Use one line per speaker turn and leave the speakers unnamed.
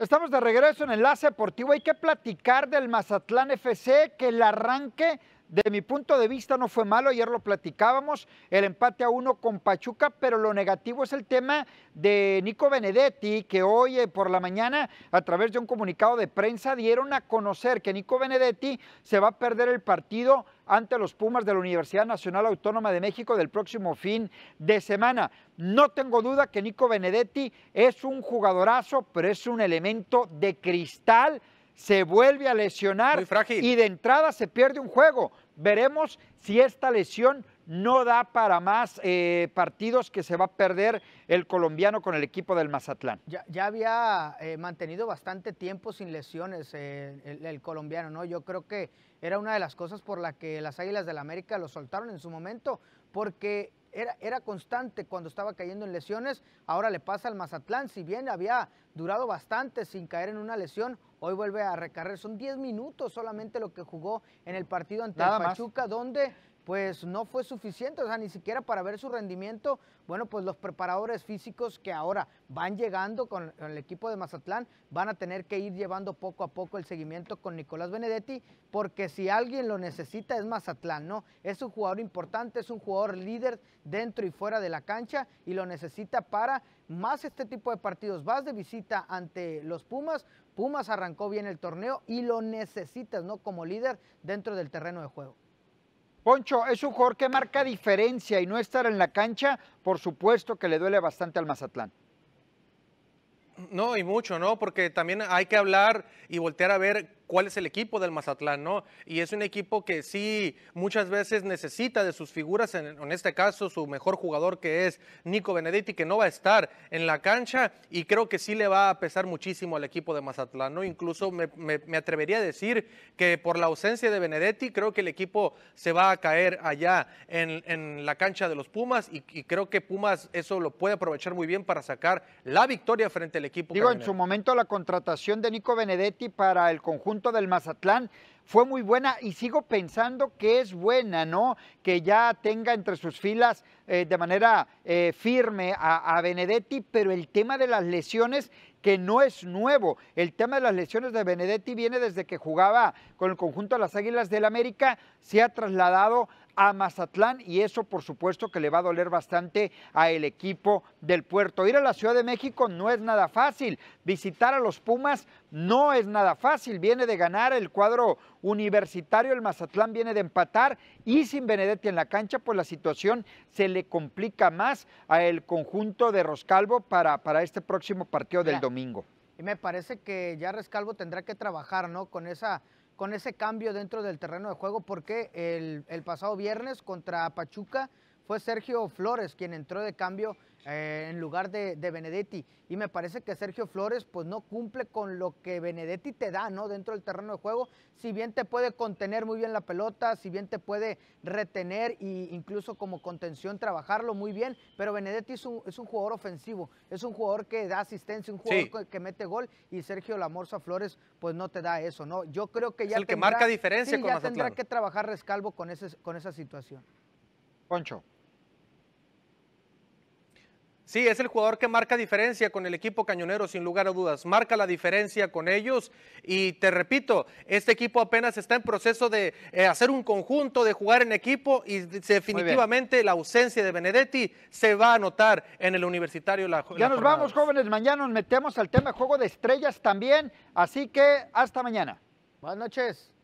Estamos de regreso en Enlace Deportivo. Hay que platicar del Mazatlán FC, que el arranque de mi punto de vista no fue malo, ayer lo platicábamos, el empate a uno con Pachuca, pero lo negativo es el tema de Nico Benedetti, que hoy eh, por la mañana a través de un comunicado de prensa dieron a conocer que Nico Benedetti se va a perder el partido ante los Pumas de la Universidad Nacional Autónoma de México del próximo fin de semana. No tengo duda que Nico Benedetti es un jugadorazo, pero es un elemento de cristal se vuelve a lesionar y de entrada se pierde un juego. Veremos si esta lesión no da para más eh, partidos que se va a perder el colombiano con el equipo del Mazatlán.
Ya, había eh, mantenido bastante tiempo sin lesiones eh, el, colombiano, ¿no? Yo creo que era una de las cosas por la que las Águilas del América lo soltaron en su momento, porque era, constante cuando estaba cayendo en lesiones, ahora le pasa al Mazatlán, si bien había durado bastante sin caer en una lesión, hoy vuelve a recarrer, son 10 minutos solamente lo que jugó en el partido ante Pachuca, donde pues no fue suficiente, o sea, ni siquiera para ver su rendimiento. Bueno, pues los preparadores físicos que ahora van llegando con el equipo de Mazatlán van a tener que ir llevando poco a poco el seguimiento con Nicolás Benedetti, porque si alguien lo necesita es Mazatlán, ¿no? Es un jugador importante, es un jugador líder dentro y fuera de la cancha y lo necesita para más este tipo de partidos. Vas de visita ante los Pumas, Pumas arrancó bien el torneo y lo necesitas, ¿no? Como líder dentro del terreno de juego.
Poncho, es un jugador que marca diferencia y no estar en la cancha, por supuesto que le duele bastante al Mazatlán.
No, y mucho, ¿no? Porque también hay que hablar y voltear a ver cuál es el equipo del Mazatlán, ¿no? Y es un equipo que sí muchas veces necesita de sus figuras, en, este caso su mejor jugador que es Nico Benedetti, que no va a estar en la cancha y creo que sí le va a pesar muchísimo al equipo de Mazatlán, ¿no? Incluso me, atrevería a decir que por la ausencia de Benedetti creo que el equipo se va a caer allá en, la cancha de los Pumas y, creo que Pumas eso lo puede aprovechar muy bien para sacar la victoria frente al equipo. Digo, en su momento la
contratación de Nico Benedetti para el conjunto del Mazatlán fue muy buena y sigo pensando que es buena, ¿no? Que ya tenga entre sus filas eh, de manera eh, firme a, a Benedetti, pero el tema de las lesiones que no es nuevo. El tema de las lesiones de Benedetti viene desde que jugaba con el conjunto de las Águilas del América, se ha trasladado a Mazatlán y eso por supuesto que le va a doler bastante a el equipo del puerto. Ir a la Ciudad de México no es nada fácil, visitar a los Pumas no es nada fácil, viene de ganar el cuadro universitario, el Mazatlán viene de empatar y sin Benedetti en la cancha, pues la situación se le complica más a el conjunto de Roscalvo para, para este próximo partido del domingo.
Y me parece que ya Rescalvo tendrá que trabajar, ¿no? Con esa con ese cambio dentro del terreno de juego, porque el, pasado viernes contra Pachuca fue Sergio Flores quien entró de cambio eh, en lugar de, Benedetti. Y me parece que Sergio Flores pues no cumple con lo que Benedetti te da, ¿no? Dentro del terreno de juego, si bien te puede contener muy bien la pelota, si bien te puede retener e incluso como contención trabajarlo muy bien, pero Benedetti es un, es un jugador ofensivo, es un jugador que da asistencia, un jugador que, mete gol y Sergio Lamorza Flores pues no te da eso, ¿no? Yo creo que ya... el que marca diferencia con ya tendrá que trabajar Rescalvo con, ese, con esa situación. Poncho.
Sí, es el jugador que marca diferencia con el equipo cañonero, sin lugar a dudas. Marca la diferencia con ellos. Y te repito, este equipo apenas está en proceso de eh, hacer un conjunto, de jugar en equipo. Y definitivamente la ausencia de Benedetti se va a notar en el universitario. La, ya nos vamos, jóvenes. Mañana nos metemos al tema juego de estrellas
también. Así que hasta mañana. Buenas noches.